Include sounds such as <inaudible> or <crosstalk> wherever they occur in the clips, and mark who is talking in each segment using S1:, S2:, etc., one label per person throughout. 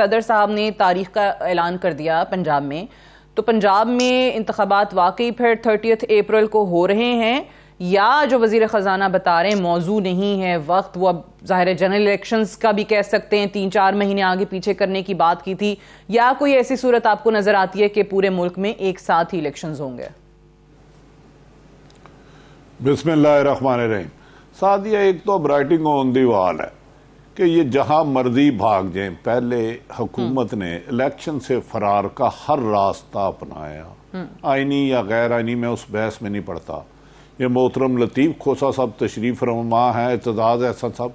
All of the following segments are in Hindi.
S1: सदर साहब ने तारीख का ऐलान कर दिया पंजाब में तो पंजाब में इंतबात वाकई फिर थर्टीथ अप्रैल को हो रहे हैं या जो वजीर ख़जाना बता रहे हैं मौजू नहीं है वक्त वो अब ज़ाहिर जनरल इलेक्शंस का भी कह सकते हैं तीन चार महीने आगे पीछे करने की बात की थी या कोई ऐसी सूरत आपको नज़र आती है कि पूरे मुल्क में एक साथ ही इलेक्शंस होंगे
S2: बिस्मिल्लाह साथ ये एक तो ब्राइटिंग ऑन दी वॉल है कि ये जहां मर्जी भाग जाएं पहले हुकूमत ने इलेक्शन से फरार का हर रास्ता अपनाया आइनी या गैर आइनी में उस बहस में नहीं पड़ता ये मोहतरम लतीफ़ खोसा साहब तशरीफ रमा है एतजाज़ एहसन साहब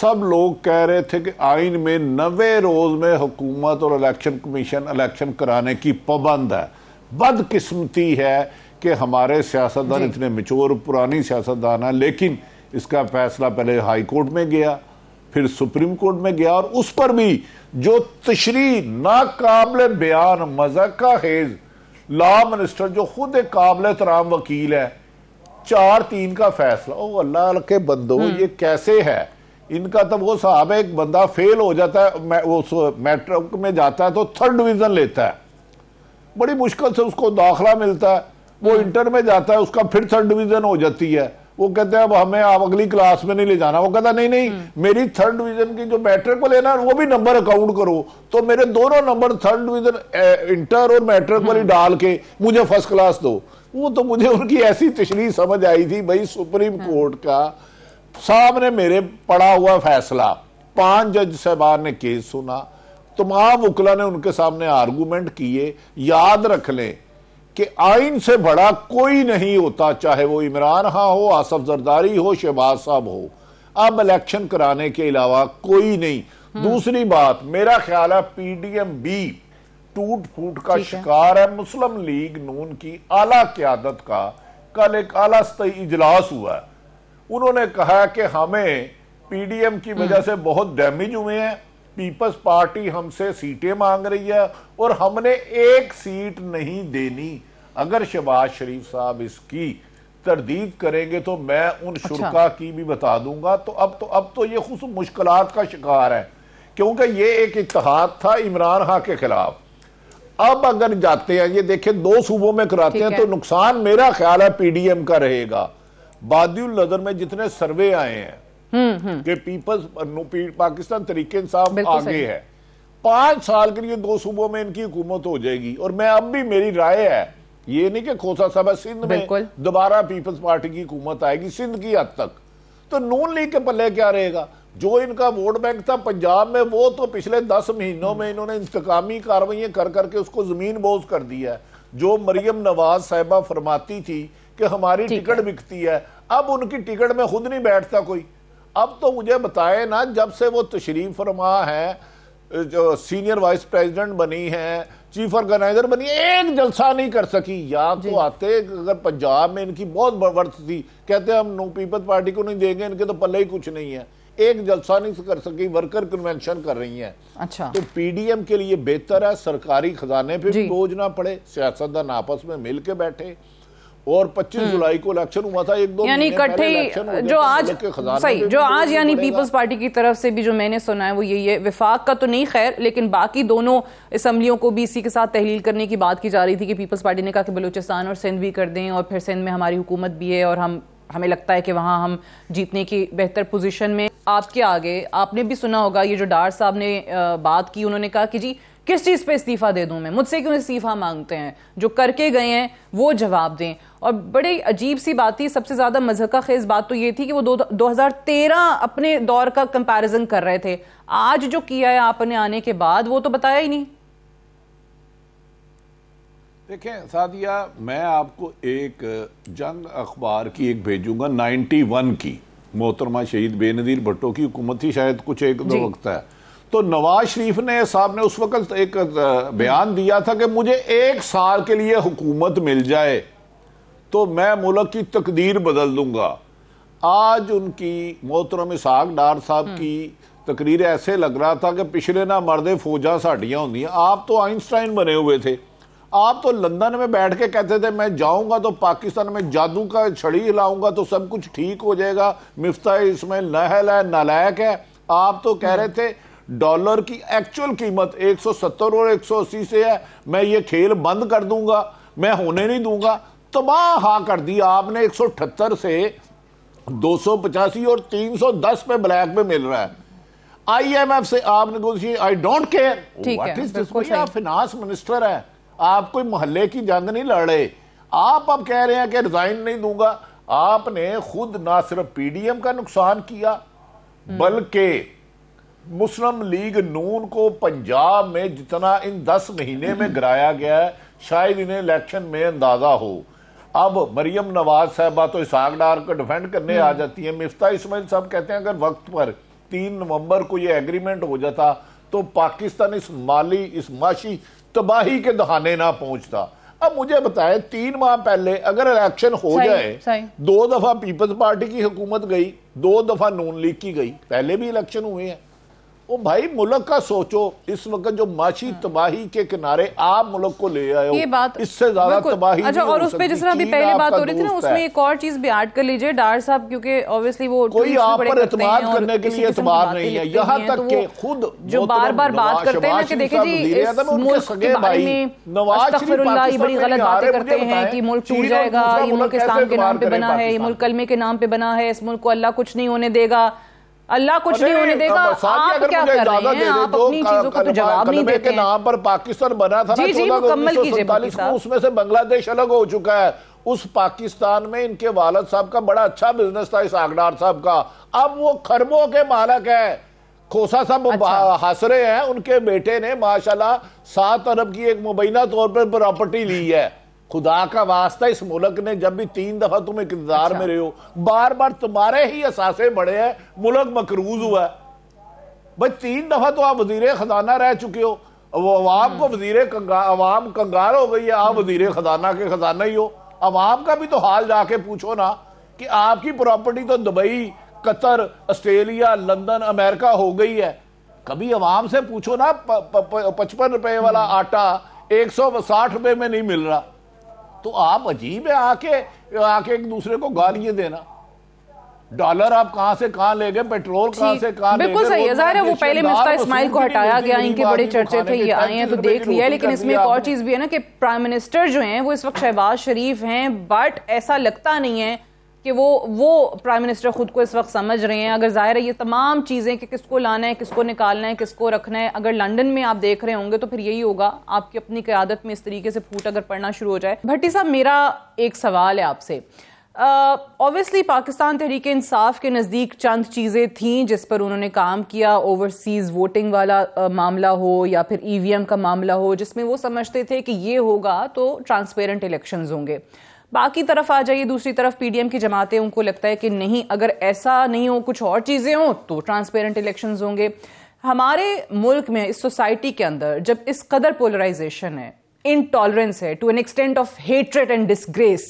S2: सब लोग कह रहे थे कि आइन में नवे रोज़ में हुकूमत और इलेक्शन कमीशन इलेक्शन कराने की पाबंद है बदकिस्मती है कि हमारे सियासतदान इतने मचोर पुरानी सियासतदान हैं लेकिन इसका फैसला पहले हाई कोर्ट में गया फिर सुप्रीम कोर्ट में गया और उस पर भी जो तशरी नाकबल बयान मजाक हेज लॉ मिनिस्टर जो खुद एक काबिल तराम वकील है चार तीन का फैसला ओ अल्लाह के बंदो हम्म। ये कैसे है इनका तो वो साहब एक बंदा फेल हो जाता है वो मैट्रिक में जाता है तो थर्ड डिवीजन लेता है बड़ी मुश्किल से उसको दाखला मिलता है वो इंटर हम्म। में जाता है उसका फिर थर्ड डिवीजन हो जाती है वो कहते हैं अब हमें आप अगली क्लास में नहीं ले जाना वो कहता नहीं नहीं हम्म। मेरी थर्ड डिवीजन की जो मैट्रिक को लेना वो भी नंबर अकाउंट करो तो मेरे दोनों नंबर थर्ड डिवीजन इंटर और मैट्रिक वाली हम्म। डाल के मुझे फर्स्ट क्लास दो वो तो मुझे उनकी ऐसी तशरी समझ आई थी भाई सुप्रीम हम्म। कोर्ट का सामने मेरे पड़ा हुआ फैसला पांच जज साहबान ने केस सुना तमाम उकला ने उनके सामने आर्गूमेंट किए याद रख लें कि आइन से बड़ा कोई नहीं होता चाहे वो इमरान खां हो आसफ जरदारी हो शहबाज साहब हो अब इलेक्शन कराने के अलावा कोई नहीं हम्म। दूसरी बात मेरा ख्याल है पीडीएम बी टूट फूट का शिकार है मुस्लिम लीग नून की आला क्यादत का कल एक आला इजलास हुआ उन्होंने कहा कि हमें पीडीएम की हम्म। वजह से बहुत डैमेज हुए हैं पीपल्स पार्टी हमसे सीटें मांग रही है और हमने एक सीट नहीं देनी अगर शहबाज शरीफ साहब इसकी तरदीद करेंगे तो मैं उन अच्छा। शुरा की भी बता दूंगा तो अब तो अब तो ये खुश मुश्किल का शिकार है क्योंकि ये एक इतिहाद था इमरान खां के खिलाफ अब अगर जाते हैं ये देखें दो सूबों में कराते हैं तो नुकसान मेरा ख्याल है पीडीएम का रहेगा बादल नजर में जितने सर्वे आए हैं हम्म, हम्म। कि पीपल्स पाकिस्तान तरीके इंसाफ आगे है पांच साल के लिए दो सूबों में इनकी हुकूमत हो जाएगी और मैं अब भी मेरी राय है ये नहीं कि खोसा साहब सिंध में दोबारा पीपल्स पार्टी की हुकूमत आएगी सिंध की हद तक तो नून लीग के पल्ले क्या रहेगा जो इनका वोट बैंक था पंजाब में वो तो पिछले दस महीनों में इन्होंने इंतकामी कार्रवाई कर करके उसको जमीन बोझ कर दिया है जो मरियम नवाज साहबा फरमाती थी कि हमारी टिकट बिकती है अब उनकी टिकट में खुद नहीं बैठता कोई अब तो मुझे बताए ना जब से वो तशरीफ फरमा है जो सीनियर वाइस प्रेसिडेंट बनी है चीफ ऑर्गेनाइजर बनी है एक जलसा नहीं कर सकी या तो आते अगर पंजाब में इनकी बहुत वर्थ थी कहते हम नो पीपल पार्टी को नहीं देंगे इनके तो पल्ले ही कुछ नहीं है एक जलसा नहीं कर सकी वर्कर कन्वेंशन कर रही है अच्छा तो पीडीएम के लिए बेहतर है सरकारी खजाने पर भी बोझ ना पड़े सियासतदान आपस में मिल के बैठे और 25 हम्म। जुलाई को इलेक्शन हुआ था एक दो यानी इकट्ठे जो तो आज मतलब सही जो तो आज यानी पीपल्स
S1: पार्टी की तरफ से भी जो मैंने सुना है वो यही है विफाक का तो नहीं खैर लेकिन बाकी दोनों असम्बलियों को भी इसी के साथ तहलील करने की बात की जा रही थी कि पीपल्स पार्टी ने कहा कि बलूचिस्तान और सिंध भी कर दें और फिर सिंध में हमारी हुकूमत भी है और हम हमें लगता है कि वहाँ हम जीतने की बेहतर पोजिशन में आपके आगे आपने भी सुना होगा ये जो डार साहब ने बात की उन्होंने कहा कि जी किस चीज़ पे इस्तीफ़ा दे दूं मैं मुझसे क्यों इस्तीफ़ा मांगते हैं जो करके गए हैं वो जवाब दें और बड़ी अजीब सी बात थी सबसे ज़्यादा मजहका खेज बात तो ये थी कि वो दो, हज़ार तेरह अपने दौर का कंपेरिजन कर रहे थे आज जो किया है आपने आने के बाद वो तो बताया ही नहीं
S2: देखें सादिया मैं आपको एक जंग अखबार की एक भेजूंगा 91 की मोहतरमा शहीद बेनज़ीर भट्टो की हुकूमत ही शायद कुछ एक दो वक्त है तो नवाज शरीफ ने साहब ने उस वक्त एक बयान दिया था कि मुझे एक साल के लिए हुकूमत मिल जाए तो मैं मुल्क की तकदीर बदल दूंगा आज उनकी मोहतरम साग डार साहब हम्म। की तकरीर ऐसे लग रहा था कि पिछले ना मरदे फौजा साढ़िया होंगे आप तो आइंस्टाइन बने हुए थे आप तो लंदन में बैठ के कहते थे मैं जाऊंगा तो पाकिस्तान में जादू का छड़ी हिलाऊंगा तो सब कुछ ठीक हो जाएगा मिफ्ता इसमें नहल है नालायक है आप तो कह रहे हम्म। थे डॉलर की एक्चुअल कीमत 170 और 180 से है मैं ये खेल बंद कर दूंगा मैं होने नहीं दूंगा तबाह कर दिया आपने एक सौ अठहत्तर से दो सौ पचासी और तीन सौ दस पे ब्लैक में मिल रहा है आईएमएफ से आप negotiate I don't care finance minister है आप कोई मोहल्ले की जंग नहीं लड़ रहे आप अब कह रहे हैं कि रिजाइन नहीं दूंगा आपने खुद ना सिर्फ पीडीएम का नुकसान किया हम्म। बल्कि मुस्लिम लीग नून को पंजाब में जितना इन दस महीने में <clears throat> गिराया गया है शायद इन्हें इलेक्शन में अंदाजा हो अब मरियम नवाज साहबा तो इसहाक डार को डिफेंड करने आ हम्म। जाती है मिफ्ता इसमाइल साहब कहते हैं अगर वक्त पर तीन नवंबर को ये एग्रीमेंट हो जाता तो पाकिस्तान इस माली इस माशी तबाही के दहाने ना पहुंचता अब मुझे बताएं तीन माह पहले अगर इलेक्शन हो जाए दो दफा पीपल्स पार्टी की हुकूमत गई दो दफा नून लीग की गई पहले भी इलेक्शन हुए हैं वो भाई मुल्क का सोचो इस वक्त जो माशी हाँ। तबाही के किनारे आप मुल्क को ले आए हो ये बात इससे ज्यादा तबाही अच्छा और उस पर जिस तरह पहले बात हो रही थी ना उसमें एक
S1: और चीज भी ऐड कर लीजिए डार साहब क्योंकि ऑब्वियसली वो कोई आप पर एतमाद करने के
S2: लिए एतबार नहीं है यहाँ तक तो के
S1: खुद जो बार बार बात करते हैं कि देखिए जी तो इस नवाज शरीफ बड़ी गलत बातें करते हैं कि मुल्क टूट जाएगा ये मुल्क इस्लाम के नाम पे बना है ये मुल्क कलमे के नाम पे बना है इस मुल्क को अल्लाह कुछ नहीं होने देगा अल्लाह कुछ नहीं होने देगा आप क्या कर रहे हैं आप तो अपनी चीजों का तो जवाब नहीं देते के नाम
S2: पर पाकिस्तान बना था जी जी मुकम्मल कीजिए उसमें से बांग्लादेश अलग हो चुका है उस पाकिस्तान में इनके वालद साहब का बड़ा अच्छा बिजनेस था इस आगडार साहब का अब वो खरबों के मालक है खोसा साहब अच्छा। हासरे हैं उनके बेटे ने माशाल्लाह सात अरब की एक मुबैना तौर पर प्रॉपर्टी ली है खुदा का वास्ता इस मुल्क ने जब भी तीन दफा तुम इकतदार अच्छा। में रहे हो बार बार तुम्हारे ही असासे बड़े हैं मुल्क मकरूज हुआ है भाई तीन दफा तो आप वजीर खजाना रह चुके हो अवाम को हम्म। वजीर कंगा अवाम कंगाल हो गई है आप वजीर खजाना के खजाना ही हो अवाम का भी तो हाल जाके पूछो ना कि आपकी प्रॉपर्टी तो Dubai Qatar Australia London America हो गई है कभी अवाम से पूछो ना पचपन रुपए वाला हम्म। आटा एक सौ साठ रुपए में नहीं मिल रहा तो आप अजीब है आके आके एक दूसरे को गालियां देना डॉलर आप कहां से कहां ले गए पेट्रोल कहां से कहां बिल्कुल सही है जाहिर है वो पहले मिस्टर इस्माइल को हटाया गया इनके बड़े चर्चे थे ये आए हैं तो देख लिया लेकिन इसमें एक और
S1: चीज भी है ना कि प्राइम मिनिस्टर जो हैं वो इस वक्त शहबाज शरीफ हैं बट ऐसा लगता नहीं है कि वो वो प्राइम मिनिस्टर ख़ुद को इस वक्त समझ रहे हैं अगर ज़ाहिर है ये तमाम चीज़ें कि किसको लाना है किसको निकालना है किसको रखना है अगर लंदन में आप देख रहे होंगे तो फिर यही होगा आपकी अपनी क़्यादत में इस तरीके से फूट अगर पड़ना शुरू हो जाए भट्टी साहब मेरा एक सवाल है आपसे ऑब्वियसली पाकिस्तान तहरीक इंसाफ के नज़दीक चंद चीज़ें थी जिस पर उन्होंने काम किया ओवरसीज़ वोटिंग वाला आ, मामला हो या फिर ई e का मामला हो जिसमें वो समझते थे कि ये होगा तो ट्रांसपेरेंट इलेक्शन होंगे बाकी तरफ आ जाइए दूसरी तरफ पीडीएम की जमातें उनको लगता है कि नहीं अगर ऐसा नहीं हो कुछ और चीज़ें हों तो ट्रांसपेरेंट इलेक्शन होंगे हमारे मुल्क में इस सोसाइटी के अंदर जब इस कदर पोलराइजेशन है इनटॉलरेंस है to an extent of hatred and disgrace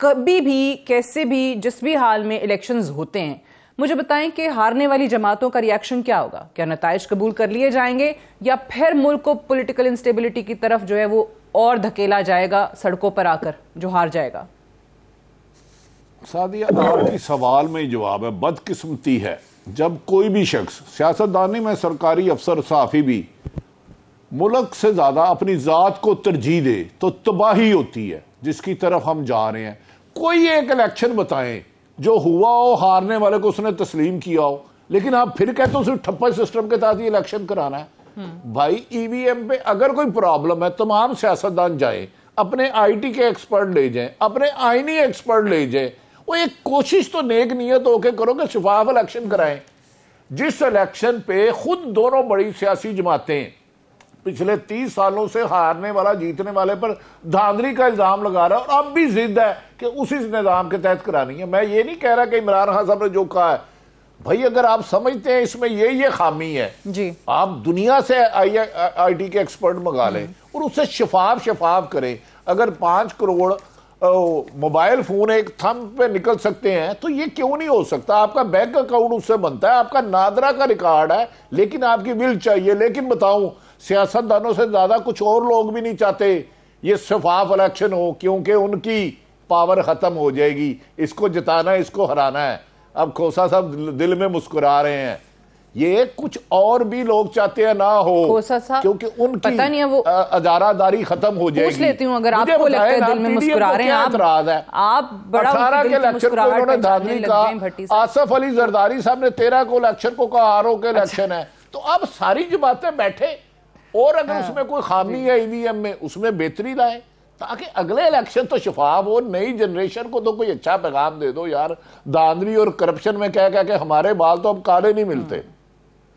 S1: कभी भी कैसे भी जिस भी हाल में इलेक्शंस होते हैं मुझे बताएं कि हारने वाली जमातों का रिएक्शन क्या होगा क्या नतज कबूल कर लिए जाएंगे या फिर मुल्क को पोलिटिकल इंस्टेबिलिटी की तरफ जो है वो और धकेला जाएगा सड़कों पर आकर जो हार जाएगा
S2: सादिया आपकी सवाल में जवाब है बदकिस्मती है जब कोई भी शख्स सियासतदानी में सरकारी अफसर साफी भी मुल्क से ज़्यादा अपनी ज़ात को तरजीह दे तो तबाही होती है जिसकी तरफ हम जा रहे हैं कोई एक इलेक्शन बताएं जो हुआ हो हारने वाले को उसने तस्लीम किया हो लेकिन आप फिर कहते हो सिर्फ ठप्पा सिस्टम के तहत ही इलेक्शन कराना है हम्म। भाई ईवीएम e पे अगर कोई प्रॉब्लम है तमाम सियासतदान जाए अपने आईटी के एक्सपर्ट ले जाए अपने आईनी एक्सपर्ट ले जाए वो एक कोशिश तो नेक नीयत होके करो कि शिफाफ इलेक्शन कराएं जिस इलेक्शन पे खुद दोनों बड़ी सियासी जमातें पिछले तीस सालों से हारने वाला जीतने वाले पर धांधली का इल्ज़ाम लगा रहा है और अब भी जिद है कि उसी निज़ाम के तहत करानी है मैं ये नहीं कह रहा कि इमरान खान साहब ने जो कहा है भाई अगर आप समझते हैं इसमें ये ये खामी है जी आप दुनिया से आई आई टी के एक्सपर्ट मंगा लें और उससे शफाफ शफाफ करें अगर पांच करोड़ मोबाइल फ़ोन एक थम पे निकल सकते हैं तो ये क्यों नहीं हो सकता आपका बैंक अकाउंट उससे बनता है आपका नादरा का रिकॉर्ड है लेकिन आपकी विल चाहिए लेकिन बताऊं सियासतदानों से ज़्यादा कुछ और लोग भी नहीं चाहते ये शफाफ इलेक्शन हो क्योंकि उनकी पावर ख़त्म हो जाएगी इसको जिताना है इसको हराना है अब खोसा साहब दिल में मुस्कुरा रहे हैं ये कुछ और भी लोग चाहते हैं ना हो
S1: क्योंकि उनकी पता नहीं है वो
S2: अदारादारी खत्म हो जाएगी पूछ लेती हूं अगर आपको लगता है दिल में मुस्कुरा रहे हैं आप है आप बड़ा के इलेक्शन को उन्होंने धांधली का आसफ अली जरदारी साहब ने तेरह को इलेक्शन को कहा आरओ के इलेक्शन अच्छा। है तो अब सारी जमाते बैठे और अगर हाँ, उसमें कोई खामी है ईवीएम e में उसमें बेहतरी लाए ताकि अगले इलेक्शन तो शफाफ हो नई जनरेशन को तो कोई अच्छा पैगाम दे दो यार दादरी और करप्शन में क्या क्या के हमारे बाल तो अब काले नहीं मिलते हाँ।